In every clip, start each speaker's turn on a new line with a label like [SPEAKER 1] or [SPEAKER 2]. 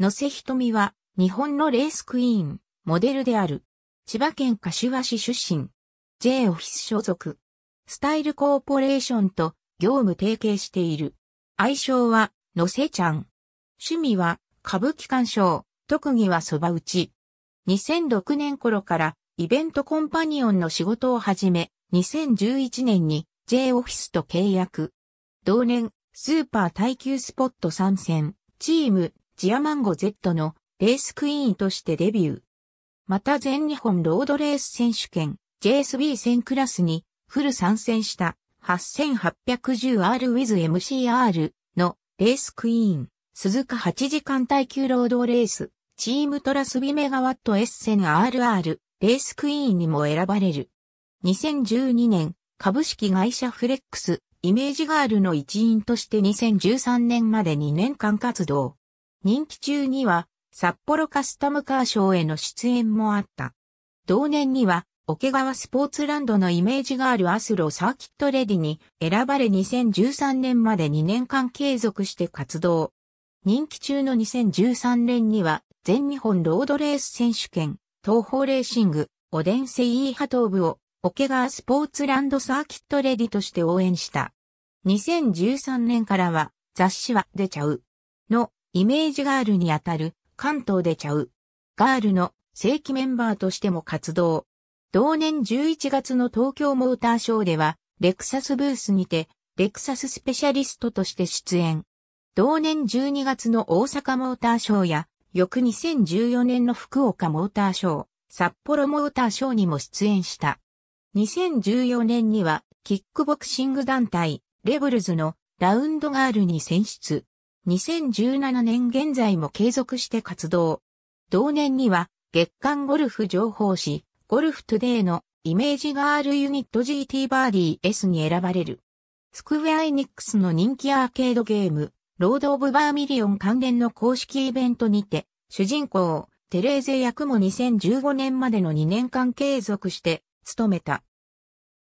[SPEAKER 1] 野瀬みは、日本のレースクイーン、モデルである。千葉県柏市出身。J オフィス所属。スタイルコーポレーションと業務提携している。愛称は、のせちゃん。趣味は、歌舞伎鑑賞、特技は蕎麦打ち。2006年頃からイベントコンパニオンの仕事を始め、2011年に J オフィスと契約。同年、スーパー耐久スポット参戦、チームジアマンゴ Z のレースクイーンとしてデビュー。また全日本ロードレース選手権 JSB1000 クラスにフル参戦した 8810RWithMCR のレースクイーン、鈴鹿8時間耐久ロードレース、チームトラスビメガワット S1000RR レースクイーンにも選ばれる。2012年、株式会社フレックス、イメージガールの一員として2013年まで2年間活動。任期中には札幌カスタムカーショーへの出演もあった。同年には、桶川スポーツランドのイメージがあるアスロサーキットレディに選ばれ2013年まで2年間継続して活動。任期中の2013年には全日本ロードレース選手権、東方レーシング、オデンセイーハー部を桶川スポーツランドサーキットレディとして応援した。2013年からは雑誌は出ちゃうのイメージガールにあたる関東でちゃう。ガールの正規メンバーとしても活動。同年11月の東京モーターショーでは、レクサスブースにて、レクサススペシャリストとして出演。同年12月の大阪モーターショーや、翌2014年の福岡モーターショー、札幌モーターショーにも出演した。2014年には、キックボクシング団体、レブルズのラウンドガールに選出。2017年現在も継続して活動。同年には月刊ゴルフ情報誌、ゴルフトゥデイのイメージガールユニット GT バーディー S に選ばれる。スクウェアエニックスの人気アーケードゲーム、ロード・オブ・バーミリオン関連の公式イベントにて、主人公、テレーゼ役も2015年までの2年間継続して、務めた。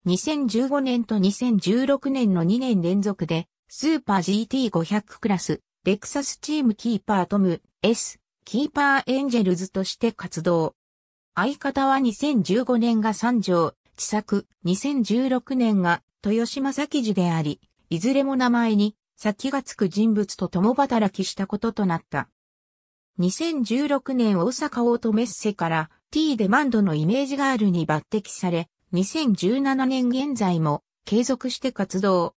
[SPEAKER 1] 2015年と2016年の2年連続で、スーパー GT500 クラス、レクサスチームキーパートム S、キーパーエンジェルズとして活動。相方は2015年が三条、地作、2016年が豊島崎樹であり、いずれも名前に先がつく人物と共働きしたこととなった。2016年大阪オートメッセから T デマンドのイメージガールに抜擢され、2017年現在も継続して活動。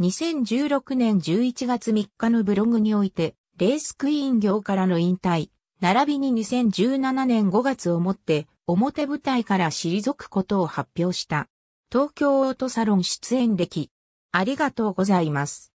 [SPEAKER 1] 2016年11月3日のブログにおいて、レースクイーン業からの引退、並びに2017年5月をもって、表舞台から退くことを発表した。東京オートサロン出演歴。ありがとうございます。